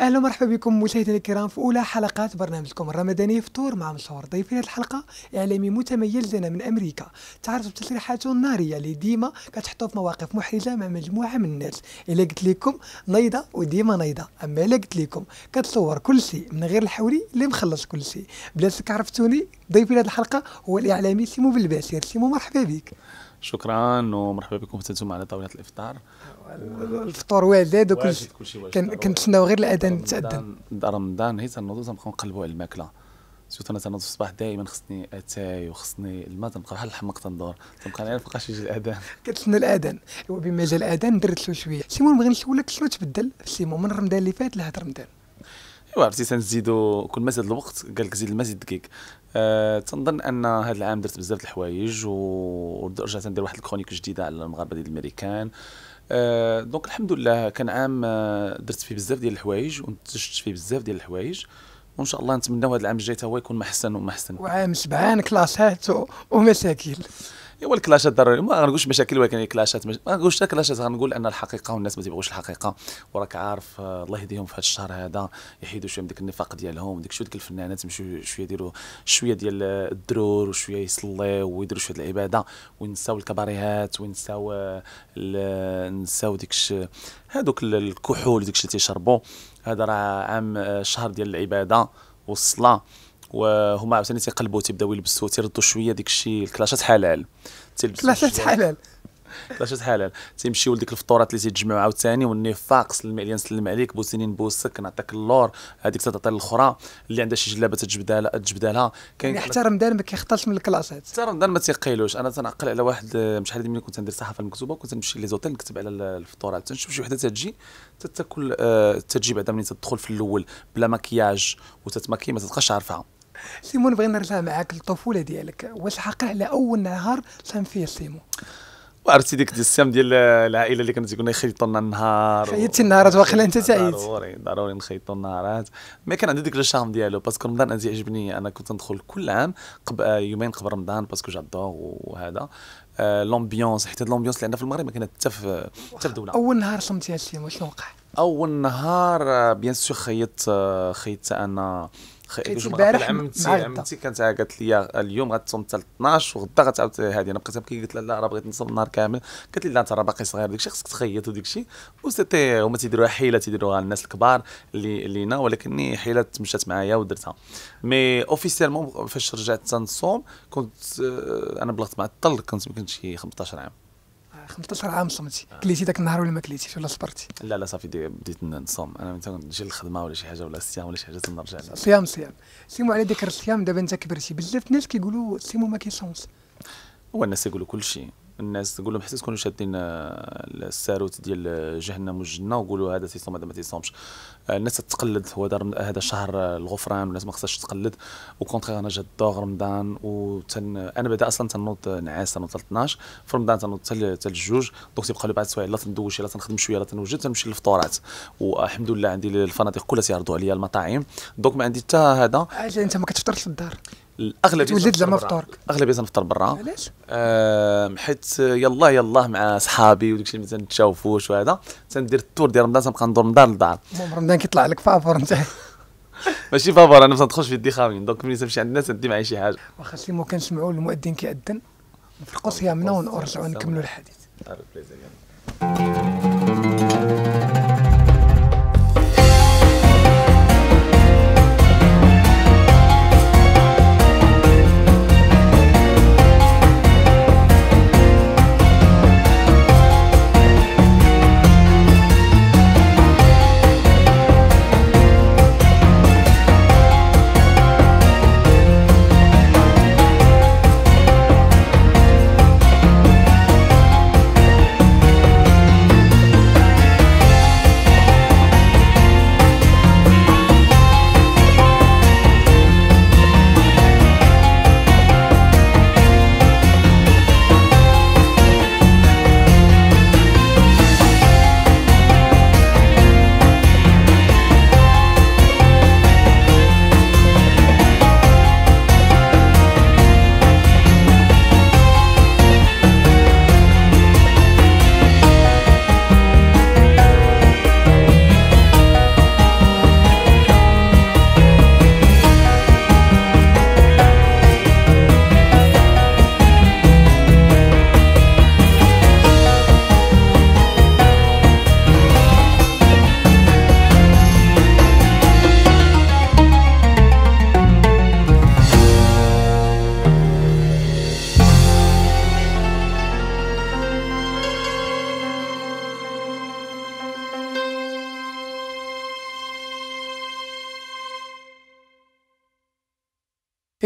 اهلا ومرحبا بكم مشاهدينا الكرام في اولى حلقات برنامجكم الرمضاني فطور مع مشهور ضيف هذه الحلقه اعلامي متميز لنا من امريكا تعرف بتصريحاته الناريه اللي ديما كتحطو في مواقف محرجه مع مجموعه من الناس الا قلت لكم نايضه وديما نايضه اما الا قلت لكم كتصور كل شيء من غير الحوري اللي مخلص كل شيء بلاتك عرفتوني ضيفي هذه الحلقه هو الاعلامي سيمو بالباسير سيمو مرحبا بك شكرا ومرحبا بكم حتى على طاوله الافطار الفطور واجد كنتسناو غير الاذان تاذن رمضان هي تنوضو تنبقاو نقلبوا على الماكله سيرتو انا تنوض في الصباح دائما خصني اتاي وخصني الماء تنبقى بحال الحمق تندور تنبقى انا فوقاش يجي الاذان كتسنى الاذان وبما جاء الاذان درت له شويه سيمون بغي نسولك شنو تبدل سيمون من رمضان اللي فات لهذا رمضان ايوا عرفتي تنزيدو كل ما زاد الوقت قال لك زيد المزيد زيد أه تنظن ان هذا العام درت بزاف الحوايج ورجعت ندير واحد الكرونيك جديده على المغاربه ديال الامريكان أه دونك الحمد لله كان عام آه، درت فيه بزاف ديال الحوايج ونتجت فيه بزاف ديال الحوايج وان شاء الله نتمناو هذا العام الجاي حتى هو يكون محسن ومحسن وعام سبعان كلاسات ومشاكل هو إيه، الكلاشات ضروري ما غنقولش مشاكل ولكن الكلاشات مش... ما غنقولش كلاشات غنقول ان الحقيقه والناس ما تيبغوش الحقيقه وراك عارف آه، الله يهديهم في هذا الشهر هذا يحيدوا شويه من ديك النفاق ديالهم ديك شويه ديك الفنانات يمشيو شويه يديروا شويه ديال الدرور وشويه يصليو ويديروا شويه العباده وينساو الكباريهات وينساو آه، ال... نساو ديكش هادوك الكحول الشيء اللي تيشربوا هذا راه عام آه، شهر ديال العباده والصلاه وهما عاوتاني تيقلبوا تيبداو يلبسوا تيردوا شويه ديك الشيء الكلاشات حلال كلاشات حلال كلاشات حلال تيمشيو لديك الفطورات اللي تيتجمعوا عاوتاني والنفاق سلم عليا نسلم عليك بوسيني نبوسك نعطيك اللور هذيك تعطي الاخرى اللي عندها شي جلابه تجبدها لها تجبدها لها كاين يعني حتى رمضان ما كيخطلش من الكلاشات حتى رمضان ما تيقيلوش انا تنعقل على واحد مش هذه ملي كنت ندير صحافه المكتوبه كنت نمشي لي زوتيل نكتب على الفطورات تنشوف شي وحده تتجي تتاكل تتجي آه، بعدا ملي تدخل في الاول بلا مكياج وتتماكي ما تبقاش عارفها سيمون بغينا نرجع معاك للطفوله ديالك واش حقا على اول نهار صام فيه سيمون وعرفتي ديك السام ديال العائله اللي كانت تيقولنا يخيطوا لنا النهار خيطتي النهارات واخا انت تعيد ضروري ضروري نخيطوا النهارات ما كان عنده ديك الشام ديالو باسكو رمضان انا تيعجبني انا كنت ندخل كل عام قبل يومين قبل رمضان باسكو جادور وهذا لومبيونس حتى لومبيونس اللي عندنا في المغرب ما كانت حتى في حتى الدوله اول نهار صمتي هاد سيمون واش وقع اول نهار بيان سور خيطت خيطت انا البارح عمتي عمتي كانت قالت لي اليوم غتصوم حتى 12 وغدا غتعاود هذه انا بقيت بكي قلت لها لا راه بغيت نصوم النهار كامل قالت لي لا انت راه باقي صغير داكشي خصك تخيط وداك الشيء وسيتي هما تيديروها حيله تيديروها الناس الكبار اللي لينا ولكني حيله تمشات معايا ودرتها مي اوفيسيلمون فاش رجعت تنصوم كنت آه، انا بلغت مع الطل كنت يمكن شي 15 عام 15 عام صمتي آه. كليتي ذاك النهار ولا ما كليتيش ولا صبرتي لا لا صافي بديت نصوم انا ملي كنجي للخدمه ولا شي حاجه ولا الصيام ولا شي حاجه تنرجع صيام صيام سيمو على ذكر الصيام دابا انت كبرتي بزاف الناس كيقولوا سيمو ما كيصومش هو الناس يقولوا كل شيء الناس تقول لهم حتى تكونوا شادين الساروت آه، ديال جهنم والجنه وقولوا هذا تيصوم هذا ما تيصومش آه، الناس تتقلد هو هذا شهر آه، الغفران والناس ما خصهاش تقلد وكونتخيغ انا جا الدور رمضان وتن انا بعدا اصلا تنوض نعاس تنوض 12 في رمضان تنوض حتى الجوج دونك تيبقى لي بعض السوايع لا تندوش لا تنخدم شويه لا تنوجد تنمشي للفطورات والحمد لله عندي الفنادق كلها تيعرضوا عليا المطاعم دونك ما عندي حتى هذا انت ما كتفطرش في الدار الاغلب تولد زعما فطورك اغلب يزن نفطر برا علاش آه حيت يلا يلا مع صحابي وداك الشيء ما نتشافوش وهذا تندير التور ديال رمضان تنبقى ندور من دار لدار رمضان كيطلع لك فافور انت ماشي فافور انا ما تندخلش في الدخامين دونك ملي تمشي عند الناس تدي معايا شي حاجه واخا شي مو كنسمعوا المؤذن كيأذن نفرقوا صيامنا ونرجعوا نكملوا الحديث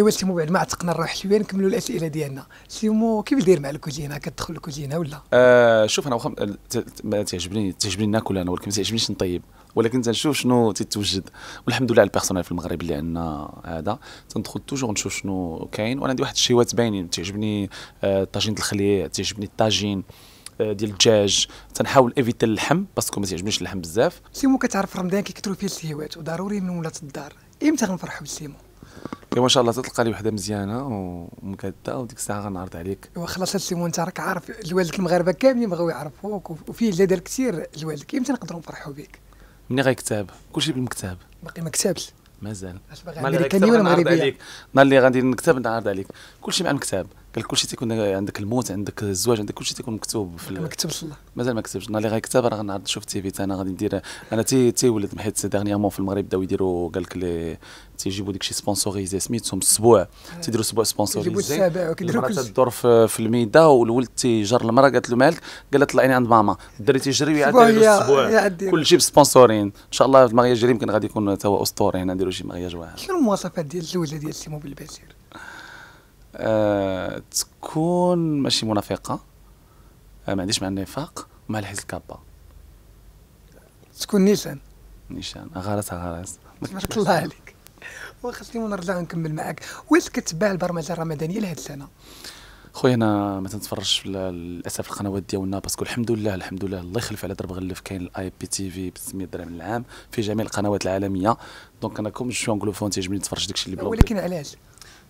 ايوا مو بعد ما عتقنا نروح شويه نكملوا الاسئله ديالنا مو كيف داير مع الكوزينه كتدخل الكوزينه ولا آه شوف انا واخا ما تعجبني تعجبني ناكل انا ولكن ما تعجبنيش نطيب ولكن تنشوف شنو تتوجد والحمد لله على البيرسونيل في المغرب اللي عندنا هذا تندخل توجور نشوف شنو كاين وانا عندي واحد الشيوات باينين تعجبني آه طاجين الخليه تعجبني الطاجين آه، ديال الدجاج تنحاول ايفيتي اللحم باسكو ما تعجبنيش اللحم بزاف سيمو كتعرف رمضان كيكثروا فيه السيوات وضروري من ولات الدار امتى غنفرحوا بالسيمو ايوا ان شاء الله تلقى لي وحده مزيانه ومكده وديك الساعه غنعرض عليك ايوا خلاص سيمون انت راك عارف الوالد المغاربه كاملين بغاو يعرفوك وفيه اللي كثير الوالد كيف نقدروا نفرحوا بك مني غيكتاب كلشي بالمكتاب باقي ما كتابش مازال امريكاني ولا عليك النهار اللي غادي نكتب نعرض عليك كلشي مع المكتب قال كلشي تيكون عندك الموت عندك الزواج عندك كلشي تيكون مكتوب في ما كتبش الله مازال ما كتبش النهار اللي غيكتب راه غنعرض شوف التي في انا غادي ندير انا تي تيولد حيت دغنيامون في المغرب بداو يديروا قال لك لي تيجيبوا داكشي سبونسوريزي سميتهم السبوع آه. تيديروا سبوع سبونسوريزي تيجيبوا السبع تدور في الميدا والولد تيجر المراه قالت له مالك قال لها طلعيني عند ماما الدري تيجري ويعدي السبوع كلشي بسبونسورين ان شاء الله المغرب يجري يمكن غادي يكون توا اسطوري هنا نديروا نديروا شي مارياج واحد شنو المواصفات ديال الزوجه ديال سيمو بالبشير آه تكون ماشي منافقه آه ما عنديش مع النفاق مع الحس الكابا تكون نيشان نيشان غرس غرس تبارك الله عليك وخاصني نرجع نكمل معاك واش كتبع البرمجه الرمضانيه لهاد السنه خويا انا ما تنتفرجش للاسف القنوات ديالنا باسكو الحمد لله الحمد لله الله يخلف على درب غلف كاين الاي بي تي في ب 600 درهم العام في جميع القنوات العالميه دونك انا كوم جو انجلوفون تيعجبني نتفرج داكشي اللي بلوكي ولكن علاش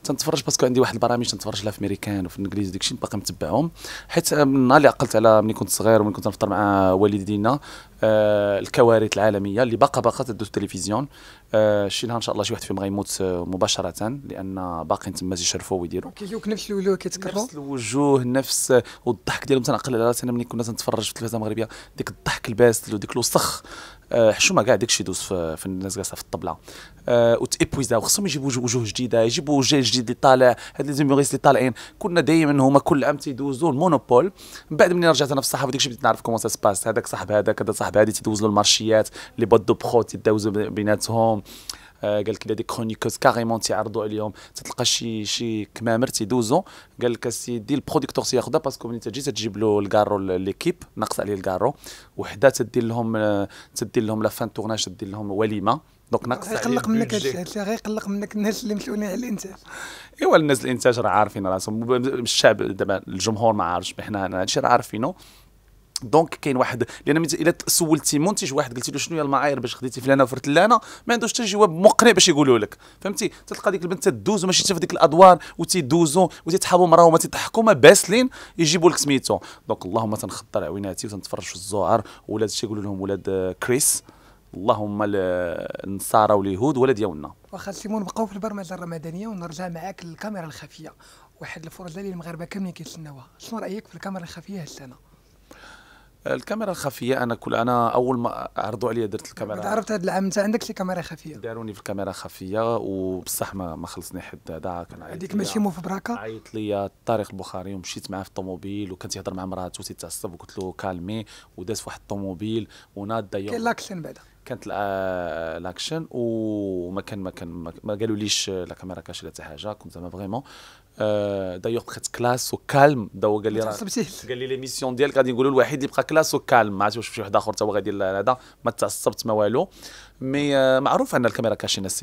تنتفرج باسكو عندي واحد البرامج تنتفرج لها في امريكان وفي الانجليزي داكشي باقي متبعهم حيت آه، من النهار اللي عقلت على ملي كنت صغير وملي كنت نفطر مع والدينا آه الكوارث العالميه اللي باقا باقا تدوز التلفزيون آه شي نهار ان شاء الله شي واحد فيهم غيموت آه، مباشره لان باقيين تما تيشرفوا ويديروا كيجيوك نفس الوجوه كيتكرروا نفس الوجوه نفس آه، والضحك ديالهم تنعقل على راسي انا ملي كنا تنتفرج في التلفزه المغربيه ديك الضحك الباسل وديك الوسخ آه، حشومه كاع داكشي يدوز في, الناس جالسه في الطبله آه، وتابويزا وخصهم يجيبوا وجوه جديده يجيبوا جيل جديد اللي طالع هاد لي زوموريست اللي طالعين كنا دائما هما كل عام تيدوزوا المونوبول من بعد ملي رجعت انا في الصحافه داكشي بديت نعرف كومون سا سباس هذاك صاحب هذاك هذا صاحب هذه تيدوز له المارشيات لي بوت دو برو تيدوزوا بيناتهم آه، قال لك دي كرونيكوز كاريمون تيعرضوا عليهم تتلقى شي شي كمامر تيدوزو قال لك دي البروديكتور تياخذها باسكو ملي تجي تجيب له الكارو ليكيب ناقص عليه الكارو وحده تدير لهم تدير لهم لا فان تورناج تدير لهم وليمه دونك ناقص غيقلق منك هادشي غيقلق منك الناس اللي مسؤولين على الانتاج ايوا الناس الانتاج راه عارفين راسهم الشعب دابا الجمهور ما عارفش حنا هادشي راه عارفينه دونك كاين واحد لان الا سولتي منتج واحد قلتي له شنو هي المعايير باش خديتي فلانه وفرتلانه ما عندوش حتى جواب مقنع باش يقولوا لك فهمتي تلقى ديك البنت تدوز وماشي في ديك الادوار وتيدوزوا وتيتحابوا مراهم تيضحكوا ما باسلين يجيبوا لك سميتو دونك اللهم تنخطر عويناتي وتنتفرج في الزعر ولاد شي يقولوا لهم ولاد آه، كريس اللهم النصارى واليهود ولا ديالنا واخا سيمون بقاو في البرمجه الرمضانيه ونرجع معاك للكاميرا الخفيه واحد الفرجه اللي المغاربه كاملين كيتسناوها شنو رايك في الكاميرا الخفيه هالسنه الكاميرا الخفيه انا كل انا اول ما عرضوا عليا درت الكاميرا تعرفت هذا العام انت عندك شي كاميرا خفيه داروني في الكاميرا خفيه وبصح ما ما خلصني حد هذا كان عيط هذيك ماشي مو في عيط لي طارق البخاري ومشيت معاه في الطوموبيل وكان تيهضر مع مراته تيتعصب وقلت له كالمي وداز في واحد الطوموبيل وناض كان كاين لاكشن بعدا كانت لاكشن وما كان ما كان ما قالوليش لا كاميرا كاش حتى حاجه كنت زعما فريمون دايوغ بقيت كلاس وكالم دابا قال لي راه قال لي ليميسيون ديالك غادي نقولوا الوحيد اللي بقى كلاس وكالم ما عرفتش شي واحد اخر تا هو غادي هذا ما تعصبت ما والو مي معروف ان الكاميرا كاشي ناس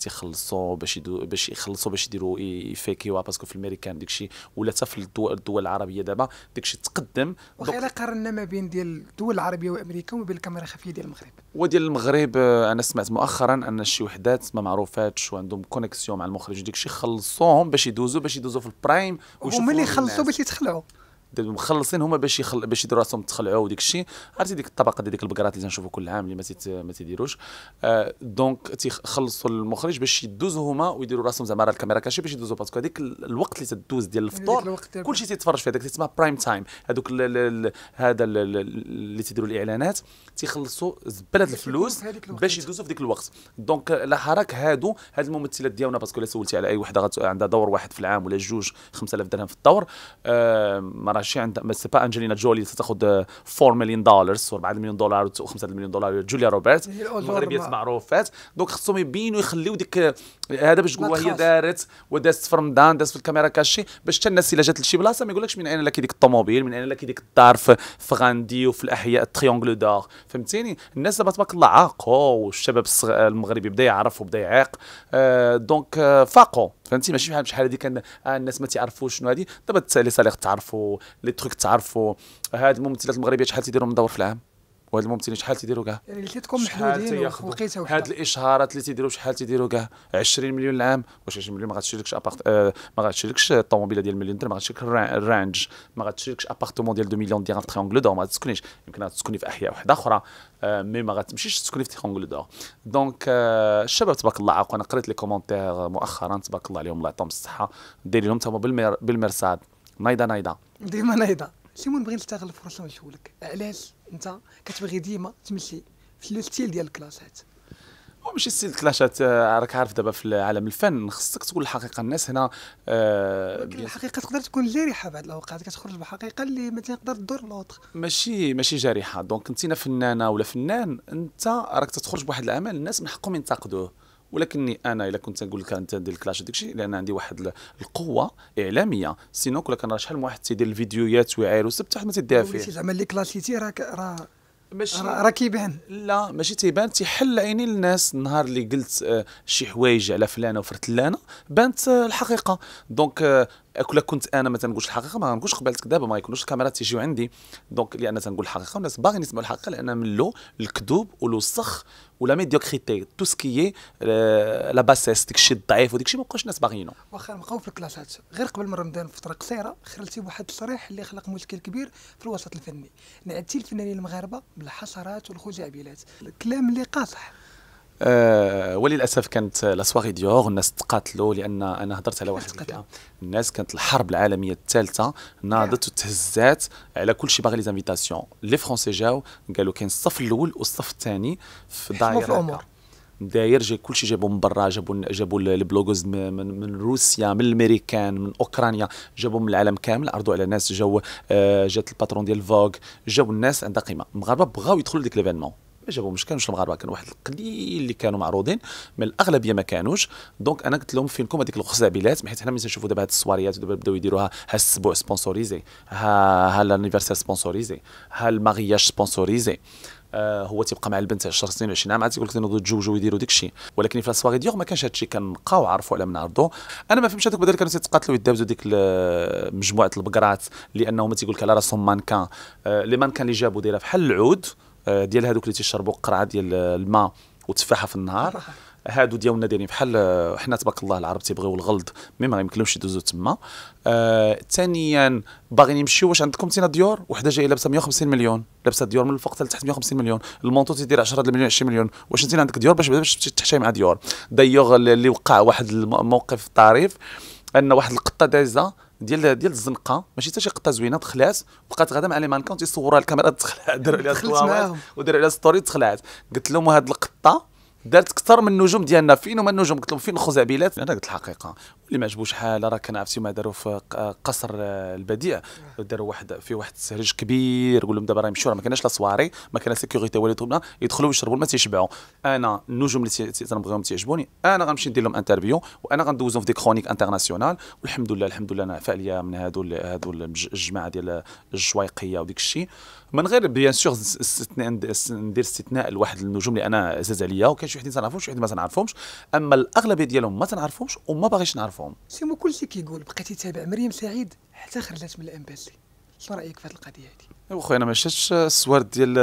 تيخلصوا باش باش يخلصوا باش يديروا يفيكيوها باسكو في الميريكان داكشي ولا حتى في الدول, الدول العربيه دابا داكشي تقدم الا قارنا ما بين ديال الدول العربيه وامريكا وما بين الكاميرا الخفيه ديال المغرب وديال المغرب انا سمعت مؤخرا ان شي وحدات ما معروفاتش وعندهم كونيكسيون مع المخرج داكشي خلصوهم باش يدوزوا باش يدوزوا في البرايم هما اللي خلصوا باش يتخلعوا مخلصين هما باش يخل... باش يديروا راسهم تخلعوا وديك الشيء عرفتي ديك الطبقه ديال ديك البقرات اللي تنشوفوا كل عام اللي ما تيت... ما تيديروش آه دونك تيخلصوا المخرج باش يدوزوا هما ويديروا راسهم زعما راه الكاميرا كاشي باش يدوزوا باسكو هذيك الوقت اللي تدوز ديال الفطور كل شيء تيتفرج فيه هذاك تسمى برايم تايم هذوك هذا اللي تيديروا الاعلانات تيخلصوا زباله الفلوس باش يدوزوا في ديك الوقت دونك لا حراك هادو هاد الممثلات ديالنا باسكو الا سولتي على اي وحده عندها دور واحد في العام ولا جوج 5000 درهم في الدور آه شي عندها بس با انجلينا جولي تاخذ 4 آه، مليون دولار 4 مليون دولار و 5 مليون دولار جوليا روبرت مغربيه معروفات دونك خصهم يبينوا يخليو ديك آه، هذا باش تقول هي دارت ودازت في رمضان دازت في الكاميرا كاشي باش حتى الناس الا جات لشي بلاصه ما يقولكش من اين لك ديك الطوموبيل من اين لك ديك الدار في غاندي وفي الاحياء تريونغلو دور فهمتيني الناس دابا تبارك الله عاقوا والشباب المغربي بدا يعرف وبدا يعيق آه، دونك فاقوا فهمتي ماشي بحال شحال هذيك كان آه الناس ما تعرفوش شنو هذه دابا لي صالح تعرفوا لي تروك تعرفوا هاد الممثلات المغربيه شحال تيديروا من دور في العام وهاد الممثلين شحال تيديروا كاع يعني لقيتكم محدودين وقيته هاد الاشهارات اللي تيديروا شحال تيديروا كاع 20 مليون العام واش 20 مليون ما غاتشريكش ابارت آه ما غاتشريكش الطوموبيله ديال مليون درهم ما غاتشريك الرانج ما غاتشريكش ابارتمون ديال 2 مليون ديال تريونغل دور ما تسكنيش يمكن تسكني في احياء واحده اخرى آه مي ما غاتمشيش تسكني في تريونغل دور دونك آه الشباب تبارك الله عاقو انا قريت لي كومونتير مؤخرا تبارك الله عليهم الله يعطيهم الصحه دير لهم تما بالمرصاد نايضه نايضه ديما نايضه سيمون بغي نستغل الفرصه ونسولك علاش انت كتبغي ديما تمشي في الستيل ديال الكلاسات هو ماشي ستيل كلاشات آه، راك عارف دابا في عالم الفن خصك تقول الحقيقه الناس هنا آه الحقيقه تقدر تكون جارحه بعض الاوقات كتخرج بحقيقه اللي ما تقدر تدور لوطر ماشي ماشي جارحه دونك انت فنانه ولا فنان انت راك تخرج بواحد العمل الناس من حقهم ينتقدوه ولكني انا الا كنت نقول لك انت ندير الكلاش داكشي لان عندي واحد القوه اعلاميه سينو كان راه شحال من واحد تيدير الفيديوهات ويعاير وسبت حتى ما فيه زعما اللي كلاشيتي راك راه ماشي راه كيبان لا ماشي تيبان تيحل عيني الناس النهار اللي قلت آه شي حوايج على فلانه وفرتلانه بانت آه الحقيقه دونك آه كلا كنت انا ما تنقولش الحقيقه ما غنقولش قبلتك دابا ما يكونوش الكاميرات تيجيو عندي دونك لان تنقول الحقيقه والناس باغيين يسمعوا الحقيقه لان من لو الكذوب والوسخ ولا ميديوكريتي تو سكي لا باسيس داك الشيء الضعيف وداك الشيء ما بقاوش الناس باغيينه واخا نبقاو في الكلاسات غير قبل من رمضان فتره قصيره خرجتي بواحد التصريح اللي خلق مشكل كبير في الوسط الفني نعدتي الفنانين المغاربه بالحشرات والخزعبلات الكلام اللي قاصح آه، وللاسف كانت لا سواري ديور الناس تقاتلوا لان انا هضرت على واحد الفئه الناس كانت الحرب العالميه الثالثه ناضت نعم. وتهزات على كل شيء باغي لي زانفيتاسيون لي فرونسي جاو قالوا كاين الصف الاول والصف الثاني في داير داير جا كلشي جابوا من برا جابوا جابوا البلوغوز من, من روسيا من الامريكان من اوكرانيا جابوا من العالم كامل عرضوا على ناس جاو آه، جات الباترون ديال فوغ جاو الناس عندها قيمه المغاربه بغاو يدخلوا لديك ليفينمون ما مش كانوش المغاربه كانوا واحد القليل اللي كانوا معروضين من الاغلبيه ما كانوش دونك انا قلت لهم فينكم هذيك الخزابيلات حيت حنا ملي نشوفوا دابا هاد السواريات دابا بداو يديروها ها السبوع سبونسوريزي ها ها لانيفرسير سبونسوريزي ها الماغياج سبونسوريزي آه هو تيبقى مع البنت 10 سنين 20 عام عاد تيقول لك تنوضوا تجوجوا ويديروا داك الشيء ولكن في لاسواغي ديور ما كانش هاد الشيء كنلقاو عرفوا على من عرضو انا ما فهمتش هذوك بدل كانوا تيتقاتلوا ويدابزوا ديك مجموعه البقرات لانهم تيقول لك على راسهم مانكان آه لي مانكان اللي جابوا دايره بحال العود آه، ديال هذوك اللي تيشربوا قرعه ديال الماء وتفاحه في النهار هادو ديالنا دايرين بحال آه، حنا تبارك الله العرب تيبغيو الغلظ مي ما يمكنلهمش يدوزو تما آه ثانيا باغيين يمشيو واش عندكم تينا ديور وحده جايه لابسه 150 مليون لابسه ديور من الفوق حتى لتحت 150 مليون المونطو تيدير 10 مليون 20 مليون واش انت عندك ديور باش باش تحشي مع ديور دايوغ اللي وقع واحد الموقف طريف ان واحد القطه دازه ديال ديال الزنقه ماشي حتى شي قطه زوينه دخلات بقات غاده مع لي مانكون تيصورها الكاميرا تخلع دار عليها دخلت معاهم عليها ستوري تخلعت قلت لهم هاد القطه دارت اكثر من النجوم ديالنا فين هما النجوم قلت لهم فين الخزعبيلات انا قلت الحقيقه اللي ما عجبوش حال راه كان عرفتي ما داروا في قصر البديع داروا واحد في واحد السهرج كبير قول لهم دابا راه يمشيو راه ما كاناش لا سواري ما كان سيكوريتي والو يدخلوا يشربوا الماء تيشبعوا انا النجوم اللي تنبغيهم تيعجبوني انا غنمشي ندير لهم انترفيو وانا غندوزهم في دي كرونيك انترناسيونال والحمد لله الحمد لله انا فعليه من هادو هادو الجماعه ديال الجويقيه وديك الشيء من غير بيان سور ندير استثناء لواحد النجوم اللي انا زاز عليا وكاين شي حديث تنعرفهم شي حديث ما تنعرفهمش اما الاغلبيه ديالهم ما تنعرفهمش وما باغيش نعرفهم مو كلشي كيقول بقيتي تابع مريم سعيد حتى خرجت من الامباسي شنو رايك في هذه القضيه هذه ايوا خويا انا ما شفتش السوارد ديال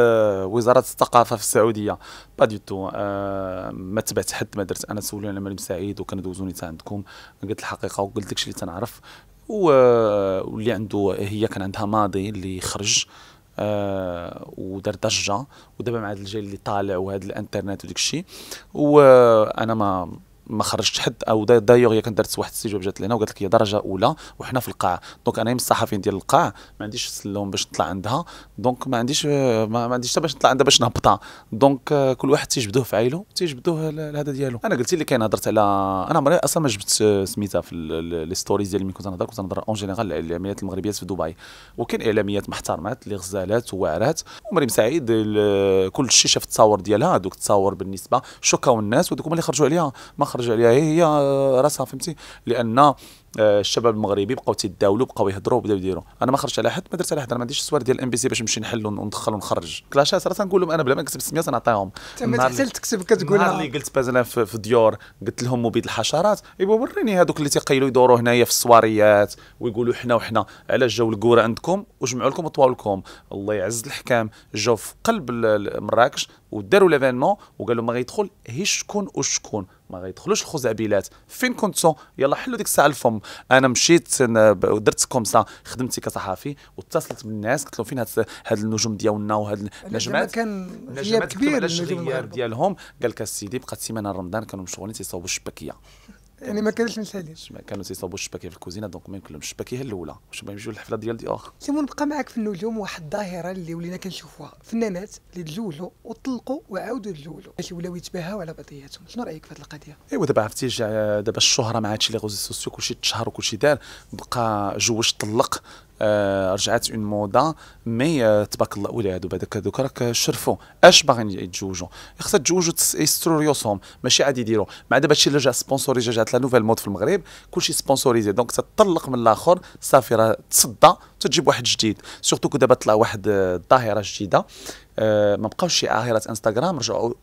وزاره الثقافه في السعوديه با دي تو آه ما تبعت حد ما درت انا سولوني على مريم سعيد وكندوزوني حتى عندكم قلت الحقيقه وقلت داكشي اللي تنعرف واللي عنده هي كان عندها ماضي اللي خرج آه ضجه ودابا مع هذا الجيل اللي طالع وهذا الانترنت وداك الشيء وانا آه، ما ما خرجتش حد او دايوغ هي كانت دارت واحد السيجو جات لهنا وقالت لك هي درجه اولى وحنا في القاع دونك انا من الصحفيين ديال القاع ما عنديش السلوم باش نطلع عندها دونك ما عنديش ما, عنديش حتى باش نطلع عندها باش نهبطها دونك كل واحد تيجبدوه في عائلو تيجبدوه هذا ديالو انا قلت اللي كاين هضرت على انا عمري اصلا ما جبت سميتها في لي ستوريز ديالي ملي كنت نهضر كنت نهضر اون جينيرال الاعلاميات المغربيات في دبي وكاين اعلاميات محترمات اللي غزالات وواعرات ومريم سعيد كل شيء شاف التصاور ديالها دوك التصاور بالنسبه شكاو الناس ودوك هما اللي خرجوا عليها ما خرجوا عليها هي آه، راسها فهمتي لان آه، الشباب المغربي بقاو تيداولوا بقاو يهضروا بداو يديروا انا ما خرجت على حد ما درت على حد انا ما عنديش الصور ديال الام بي سي باش نمشي نحل وندخل ونخرج كلاشات راه تنقول لهم انا بلا ما نكتب السميه تنعطيهم تما تحتاج تكتب كتقول النهار اللي قلت مثلا في ديور قلت لهم مبيد الحشرات ايوا وريني هذوك اللي تيقيلوا يدوروا هنايا في الصواريات ويقولوا حنا وحنا علاش جاوا الكوره عندكم وجمعوا لكم وطواو لكم الله يعز الحكام جاوا في قلب مراكش وداروا ليفينمون وقالوا ما غيدخل هي شكون وشكون ما غيدخلوش الخزعبيلات فين كنتو يلا حلو ديك الساعه الفم انا مشيت درت كومسا خدمتي كصحفي واتصلت بالناس قلت لهم فين هاد هاد النجوم ديالنا وهاد النجمات كان نجمات كبير الغياب ديالهم قال لك السيدي بقات سيمانه رمضان كانوا مشغولين تيصاوبوا الشباكيه يعني ما كانش مسالين كانوا تيصاوبوا الشباكيه في الكوزينه دونك ما يمكنلهمش الشباكيه الاولى واش ما يمشيو الحفله ديال دي اخر سيمون بقى معاك في النجوم واحد الظاهره اللي ولينا كنشوفوها فنانات اللي تزوجوا وطلقوا وعاودوا تزوجوا باش ولاو يتباهاو على بعضياتهم شنو رايك في هذه القضيه ايوا دابا عرفتي دابا الشهره مع هادشي لي غوزي سوسيو كلشي تشهر وكلشي دار بقى جوج طلق آه، رجعت اون موضه مي تبارك الله اولاد وبعدك هذوك راك آه، شرفوا اش باغيين يتزوجوا خاصها تزوجوا يستروا ريوسهم ماشي عادي يديروا مع دابا هادشي اللي جا سبونسوريجا جات لا نوفيل مود في المغرب كلشي سبونسوريزي دونك تطلق من الاخر صافي راه تصدى تجيب واحد جديد سورتو كو دابا طلع واحد الظاهره آه، جديده ما بقاوش شي عاهره انستغرام رجعوا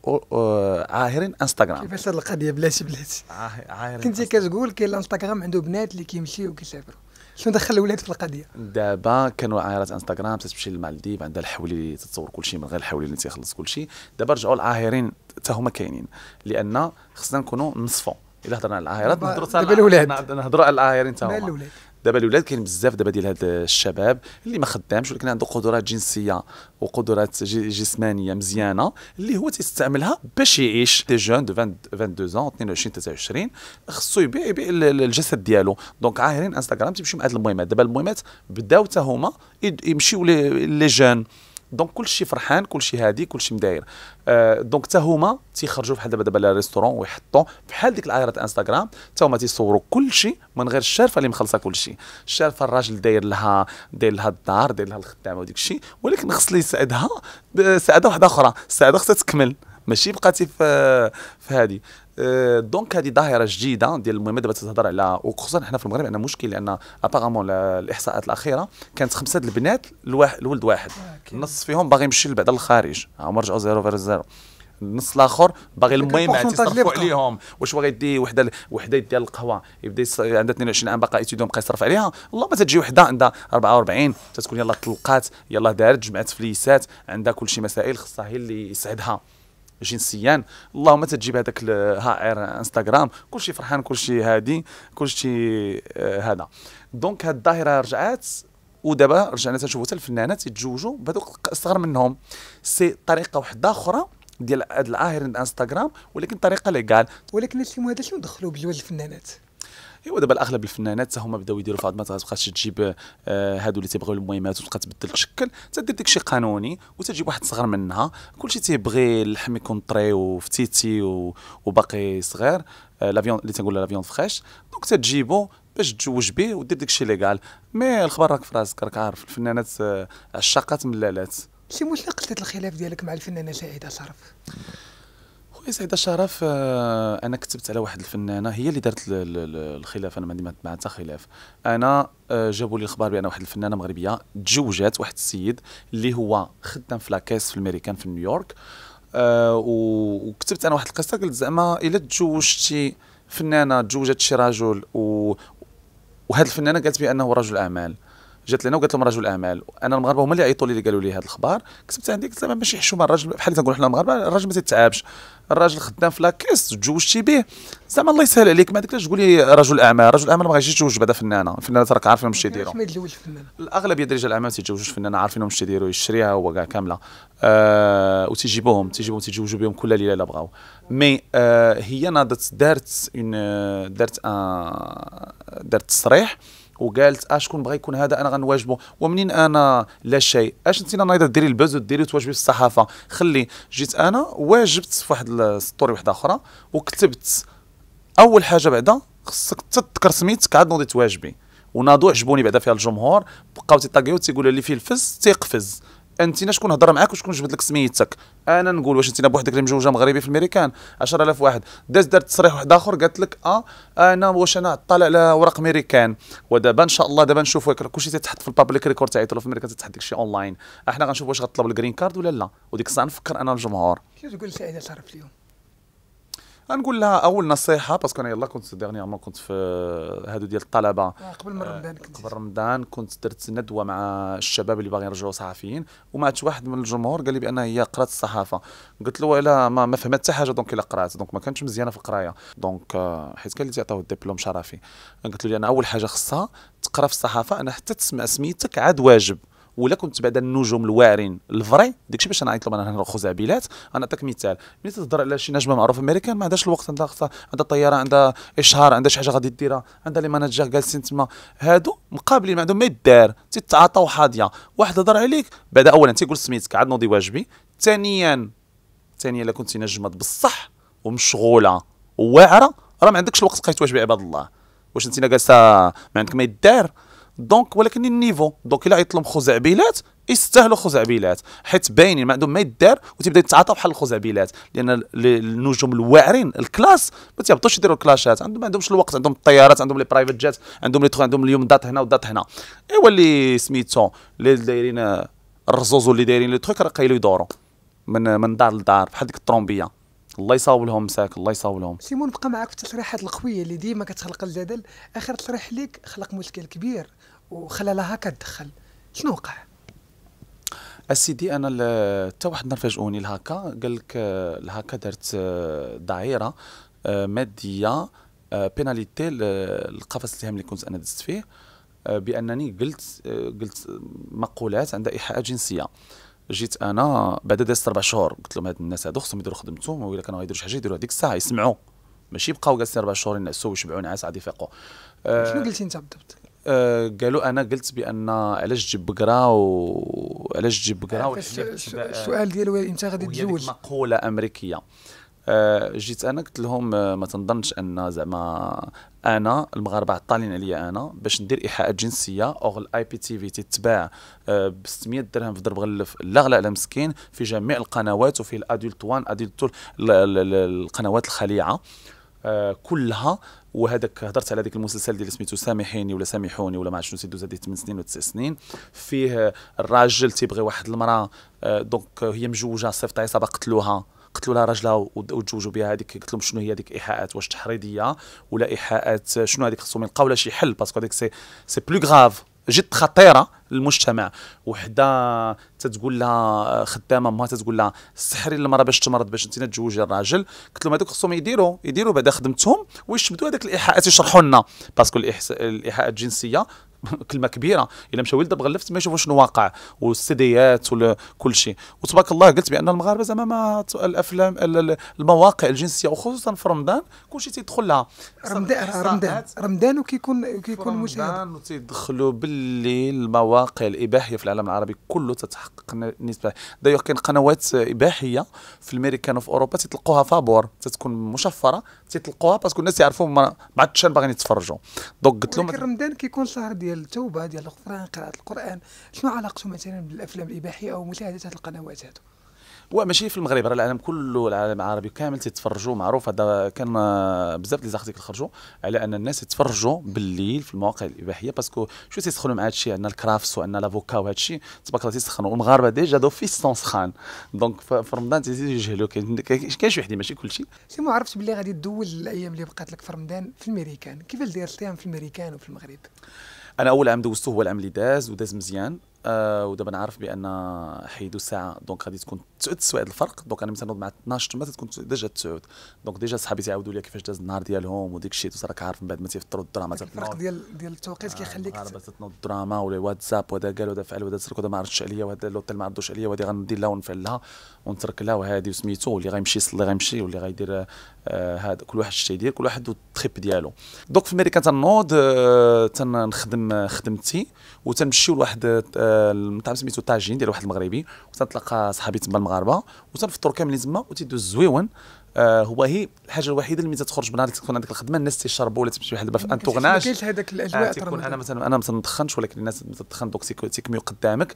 عاهرين انستغرام كيفاش هاد القضيه بلاتي بلاتي عاهرين كنتي كتقول كاين الانستغرام عنده بنات اللي كيمشيو وكيسافروا شنو دخل الولاد في القضيه دابا كانوا عاهرات انستغرام تتمشي للمالديف عندها الحولي تتصور كل شيء من غير الحولي اللي تيخلص كل شيء دابا رجعوا العاهرين حتى هما كاينين لان خصنا نكونوا نصفوا الا هضرنا على العاهرات نهضروا على الولاد نهضروا على العاهرين حتى هما دابا الاولاد كاين بزاف دابا ديال هاد الشباب اللي ما خدامش ولكن عنده قدرات جنسيه وقدرات جسمانيه مزيانه اللي هو تيستعملها باش يعيش دي جون دو 22 ans 22 23 خصو يبيع يبيع الجسد ديالو دونك عاهرين انستغرام تيمشيو مع هاد المهمات دابا المهمات بداو حتى هما يمشيو لي جون دونك كلشي فرحان كلشي هادي كلشي مداير أه دونك حتى هما تيخرجوا بحال دابا دابا لا ريستورون ويحطوا بحال ديك العائرات انستغرام حتى هما تيصوروا كلشي من غير الشارفه اللي مخلصه كلشي الشارفه الراجل داير لها داير لها الدار داير لها الخدامه وديك الشيء ولكن خص اللي يساعدها سعاده واحده اخرى السعاده خصها تكمل ماشي بقاتي في آه، في هذه دونك euh, هذه ظاهره جديده ديال دابا تتهضر على وخصوصا حنا في المغرب عندنا مشكل لان ابارامون الاحصاءات الاخيره كانت خمسه د البنات لولد واحد آه، نص فيهم باغي يمشي لبعدا للخارج هما رجعوا زيرو فير زيرو النص الاخر باغي المهم يصرفوا عليهم واش باغي يدي وحده وحده يديها القهوه يبدا عندها 22 عام باقا ايتيديون بقى يصرف عليها والله ما تجي وحده عندها 44 تتكون يلا طلقات يلا دارت جمعت فليسات عندها كلشي مسائل خصها هي اللي يسعدها جنسيا اللهم تجيب هذاك الهائر انستغرام كلشي فرحان كلشي هادي كلشي آه، هذا دونك هاد الظاهره رجعات ودابا رجعنا تنشوفوا حتى الفنانات يتزوجوا بهذوك اصغر منهم سي طريقه واحده اخرى ديال هاد الاهر انستغرام ولكن طريقه ليغال ولكن هادشي هذا شنو دخلوا بجواز الفنانات ايوا دابا الاغلب الفنانات حتى هما بداو يديروا في ما تبقاش تجيب آه، هادو اللي تيبغيو المهمات وتبقى تبدل الشكل تدير داكشي قانوني وتجيب واحد صغر منها كلشي تيبغي اللحم يكون طري وفتيتي وباقي صغير آه، لافيون اللي تنقول لافيون فريش دونك تجيبو باش تزوج به ودير داكشي ليغال مي الخبر راك في راسك راك عارف الفنانات آه، عشاقات ملالات شي مشكل قلت الخلاف ديالك مع الفنانه سعيده صرف خويا سعيد الشرف آه، انا كتبت على واحد الفنانه هي اللي دارت الخلاف انا ما عندي مع حتى خلاف انا آه، جابوا لي الخبر بان واحد الفنانه مغربيه تزوجات واحد السيد اللي هو خدام في لاكاس في الميريكان في نيويورك آه، وكتبت انا واحد القصه قلت زعما الا تزوجتي فنانه تزوجت شي راجل و الفنانه قالت بانه رجل اعمال جات لنا وقالت لهم رجل اعمال انا المغاربه هما اللي عيطوا لي اللي قالوا لي هذا الخبر كتبت عندي قلت لهم ماشي حشومه الراجل بحال تنقول حنا المغاربه الراجل ما تتعبش الراجل خدام في لاكيس تزوجتي به زعما الله يسهل عليك ما عندكش تقول لي رجل اعمال رجل اعمال ما غاديش يتزوج بعدا فنانه فنانه راك عارفين واش يديروا الاغلبيه ديال رجال الاعمال تيتزوجوش فنانه عارفين واش يديروا يشريها هو كاع كامله آه وتيجيبوهم تيجيبوهم تيتزوجوا بهم كل ليله الا بغاو مي آه هي ناضت دارت اون دارت دارت تصريح وقالت اش آه، شكون بغى يكون هذا انا غنواجبه ومنين انا لا شيء اش انت نايضه ديري البز وديري تواجبي في الصحافه خلي جيت انا واجبت في واحد السطوري وحده اخرى وكتبت اول حاجه بعدا خصك تذكر سميتك عاد نوضي تواجبي وناضو عجبوني بعدا فيها الجمهور بقاو تيطاكيو تيقولوا اللي فيه الفز تيقفز انت شكون هضر معاك وشكون جبد لك سميتك انا نقول واش انت بوحدك اللي مجوجه مغربي في الميريكان 10000 واحد داز دارت تصريح واحد اخر قالت لك اه انا واش انا طالع على ورق ميريكان ودابا ان شاء الله دابا نشوف كلشي تيتحط في البابليك ريكورد تاعيتو في امريكا تتحط داكشي اونلاين احنا غنشوف واش غطلب الجرين كارد ولا لا وديك الساعه نفكر انا الجمهور كيف تقول سعيده تعرف اليوم نقول لها اول نصيحه باسكو انا يلا كنت ديرنييرمون كنت في هادو ديال الطلبه آه، قبل من رمضان كنت قبل رمضان كنت درت ندوه مع الشباب اللي باغيين يرجعوا صحفيين ومعت واحد من الجمهور قال لي بان هي قرات الصحافه قلت له الا ما, ما فهمت حتى حاجه دونك الا قرات دونك ما كانتش مزيانه في القرايه دونك آه، حيت كان اللي تيعطيوه الدبلوم شرفي قلت له انا اول حاجه خصها تقرا في الصحافه انا حتى تسمع سميتك عاد واجب ولا كنت بعدا النجوم الواعرين الفري داكشي باش انا لهم انا خزعبيلات غنعطيك مثال ملي تهضر على شي نجمه معروفه امريكان ما عندهاش الوقت عندها خصها عندها طياره عندها اشهار عندها شي حاجه غادي ديرها عندها لي ماناجر جالسين تما هادو مقابلين ما عندهم ما يدار تتعاطاو حاضيه واحد هضر عليك بعدا اولا تيقول سميتك عاد نوضي واجبي ثانيا ثانيا الا كنتي نجمه بصح ومشغوله وواعره راه ما عندكش الوقت تبقى واجبي عباد الله واش انت جالسه ما عندك ما يدار دونك ولكن النيفو دونك الا غيطلب خزعبيلات يستاهلوا خزعبيلات حيت باينين ما عندهم ما يدار وتبدا يتعاطى بحال الخزعبيلات لان النجوم الواعرين الكلاس ما تيهبطوش يديروا كلاشات عندهم ما عندهمش الوقت عندهم الطيارات عندهم لي برايفت جات عندهم لي عندهم اليوم دات هنا ودات هنا ايوا اللي سميتو اللي دايرين الرزوز اللي دايرين لي تخيك راه قايلوا يدوروا من من دار لدار بحال ديك الطرومبيه الله يصاوب لهم مساك الله يصاوب لهم سيمون بقى معك في التصريحات القويه اللي ديما كتخلق الجدل اخر تصريح ليك خلق مشكل كبير وخلى لها كتدخل شنو وقع؟ السيدي انا حتى واحد النهار فاجئوني الهاكا قال لك الهاكا آه، دارت ضعيره آه، آه، ماديه بيناليتي القفص التهام اللي كنت انا دزت فيه بانني قلت قلت مقولات عندها ايحاء جنسيه جيت انا بعد دازت اربع شهور قلت لهم هاد الناس هادو خصهم يديروا خدمتهم ولا كانوا غيديروا شي حاجه يديروها ديك الساعه يسمعوا ماشي يبقاو جالسين اربع شهور ينعسوا ويشبعوا نعاس عاد يفيقوا شنو قلتي انت بالضبط؟ آه قالوا انا قلت بان علاش تجيب بكره آه، وعلاش تجيب بقره السؤال ديالو امتى غادي تزوج مقوله امريكيه آه جيت انا قلت لهم آه، ما تنظنش ان زعما انا المغاربه عطالين عليا انا باش ندير ايحاءات جنسيه اوغ الاي بي تي في تتباع آه، ب 600 درهم في ضرب غلف لا غلا على مسكين في جميع القنوات وفي الادولت وان ادولت القنوات الخليعه آه، كلها وهذاك هضرت على هذاك المسلسل ديال سميتو سامحيني ولا سامحوني ولا ما عرفت شنو سيدو زاد 8 سنين ولا 9 سنين فيه الراجل تيبغي واحد المراه آه، دونك هي مجوجه صيفط عصابه قتلوها قتلوا لها راجلها وتزوجوا بها هذيك قلت لهم شنو هي هذيك ايحاءات واش تحريضيه ولا ايحاءات شنو هذيك خصهم يلقاو لها شي حل باسكو هذيك سي سي بلو غراف جد خطيره للمجتمع وحده تتقول لها خدامه امها تتقول لها سحري المراه باش تمرض باش انت تتزوجي الراجل قلت لهم هذوك خصهم يديروا يديروا بعدا خدمتهم ويشبدوا هذاك الايحاءات يشرحوا لنا باسكو الايحاءات الجنسيه كلمه كبيره الا مشاو ولد بغلفت ما يشوفوا شنو واقع والسيديات وكل شيء وتبارك الله قلت بان المغاربه زعما ما الافلام المواقع الجنسيه وخصوصا في رمضان كلشي تيدخل لها رمضان رمضان رمضان وكيكون كيكون مشاهد رمضان وتيدخلوا بالليل المواقع الاباحيه في العالم العربي كله تتحقق نسبه دايوغ كاين قنوات اباحيه في الميريكان وفي اوروبا تيطلقوها فابور تتكون مشفره تيطلقوها باسكو الناس يعرفوا ما التشان باغيين يتفرجوا دونك قلت لهم رمضان كيكون شهر ديال ديال التوبه ديال الغفران قراءه القران شنو علاقته مثلا بالافلام الاباحيه او مشاهده هذه القنوات هذو وماشي في المغرب راه العالم كله العالم العربي كامل تيتفرجوا معروف هذا كان بزاف ديال زارتيكل خرجوا على ان الناس يتفرجوا بالليل في المواقع الاباحيه باسكو شو تيسخنوا مع هذا الشيء عندنا الكرافس وعندنا لافوكا وهذا الشيء تبارك الله تيسخنوا والمغاربه ديجا دو في سخان دونك في رمضان يجهلوا كاين شي وحده ماشي كل شيء سي ما عرفت باللي غادي تدول الايام اللي بقات لك في رمضان في الميريكان كيفاش داير الصيام في الميريكان وفي المغرب انا اول عام دوزته هو العام اللي داز وداز مزيان آه ودابا نعرف بان حيدوا ساعه دونك غادي تكون تسعود سوايع الفرق دونك انا مثلا مع 12 تما تكون ديجا تسعود دونك ديجا صحابي تيعاودوا لي كيفاش داز النهار ديالهم وديك الشيء راك عارف من بعد ما تيفطروا الدراما الفرق ديال ديال التوقيت آه، كيخليك آه تنوض الدراما ولا واتساب وهذا قال وهذا فعل وهذا ترك وهذا ما عرفتش عليا وهذا لوطيل ما عرضوش عليا وهذه غندير لها ونفعل لها ونترك لها وهذه وسميتو واللي غيمشي يصلي غيمشي واللي غيدير هذا آه، كل واحد الشيء ديال كل واحد التريب ديالو دونك في امريكا تنوض آه، تنخدم خدمتي وتنمشيو لواحد آه، المطعم سميتو طاجين ديال واحد المغربي وتنتلاقى صحابي تما المغاربه وتنفطروا كاملين تما وتيدوز زويون آه هو هي الحاجه الوحيده اللي ملي تخرج من تكون عندك الخدمه الناس تيشربوا ولا تمشي واحد في انتوغناج ما كاينش هذاك الاجواء آه تكون انا مثلا انا ما تدخنش ولكن الناس تدخن دونك تيكميو قدامك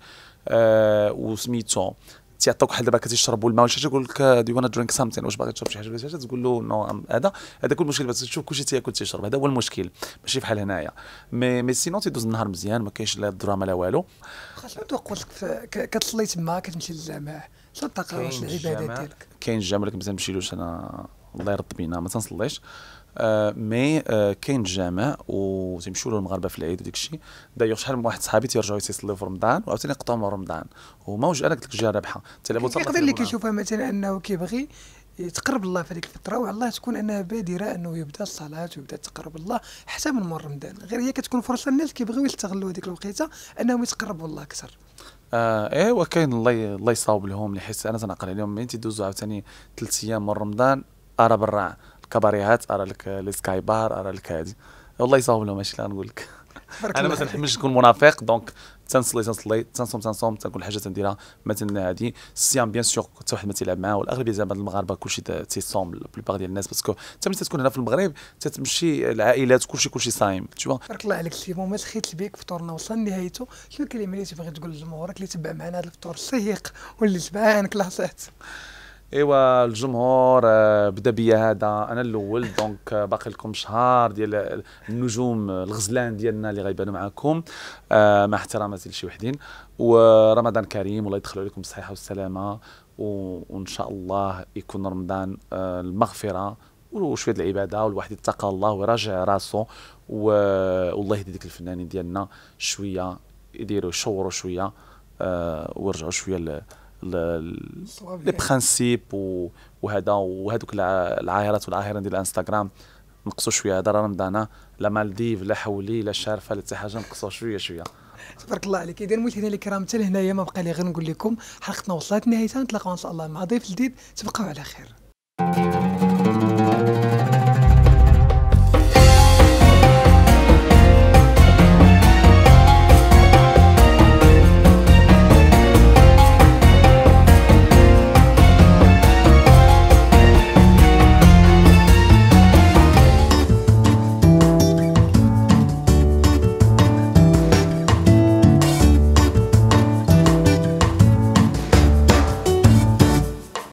آه وسميتو تيعطوك واحد دابا كتشرب الماء ولا شي حاجه يقول لك دو وانا درينك سامثين واش باغي تشرب شي حاجه ولا شي حاجه تقول له نو هذا هذا كل مشكل بس تشوف كلشي تياكل تيشرب هذا هو المشكل ماشي بحال هنايا مي مي سينو تيدوز النهار مزيان ما كاينش لا دراما لا والو خاصك قلت لك كتصلي تما كتمشي للجامع شنو الطاقه واش العباده ديالك كاين الجامع ولكن ما مشيلوش انا الله يرد بينا ما تنصليش مي آه، آه، كاين الجامع وتيمشيو له المغاربه في العيد وداك الشيء دايوغ شحال من واحد صحابي تيرجعوا يتصلوا في رمضان وعاوتاني يقطعوا من رمضان هما وجه انا قلت لك الجهه رابحه يقدر اللي كيشوفها مثلا انه كيبغي يتقرب الله في هذيك الفتره وعلى الله تكون انها بادره انه يبدا الصلاه ويبدا تقرب الله حتى من مور رمضان غير هي كتكون فرصه الناس كيبغيو يستغلوا هذيك الوقيته انهم يتقربوا الله اكثر آه ايه كاين الله الله يصاوب لهم حس انا تنعقل عليهم من تيدوزوا عاوتاني ثلاث ايام من رمضان ارى بالرعا كباريهات ارى لك سكاي بار ارى لك هادي والله يصاوب لهم ماشي نقول لك انا ما تنحملش نكون منافق دونك تنصلي تنصلي تنصوم تنصوم تنقول حاجه تنديرها مثلا هذه الصيام بيان سور حتى واحد ما تيلعب معاه والاغلبيه زعما المغاربه كلشي تيصوم بلوبار ديال الناس باسكو حتى ملي تكون هنا في المغرب تتمشي العائلات كلشي كلشي صايم تشوف بارك الله عليك سي ما خيت بك فطورنا وصل نهايته شنو الكلمه اللي تبغي تقول لجمهورك اللي تبع معنا هذا الفطور الشيق واللي تبعانك لاصيت ايوا الجمهور آه، بدا بيا هذا انا الاول دونك آه، باقي لكم شهر ديال النجوم الغزلان ديالنا اللي غيبانوا معاكم آه، مع احتراماتي لشي وحدين ورمضان كريم والله يدخلوا عليكم بالصحه والسلامه وان شاء الله يكون رمضان المغفره وشويه العباده والواحد يتقى الله ويراجع راسه والله يهدي ديك الفنانين ديالنا شويه يديروا يشوروا شويه ورجعوا شويه لي يعني. برانسيب وهذا وهذوك العاهرات والعاهرين ديال الانستغرام نقصوا شويه هذا راه رمضان لا مالديف لا حولي لا شارفه لا حتى حاجه نقصوا شويه شويه تبارك الله عليك اذا هنا الكرام حتى لهنايا ما بقى لي غير نقول لكم حلقتنا وصلت نهايتها نتلاقاو ان شاء الله مع ضيف جديد تبقاو على خير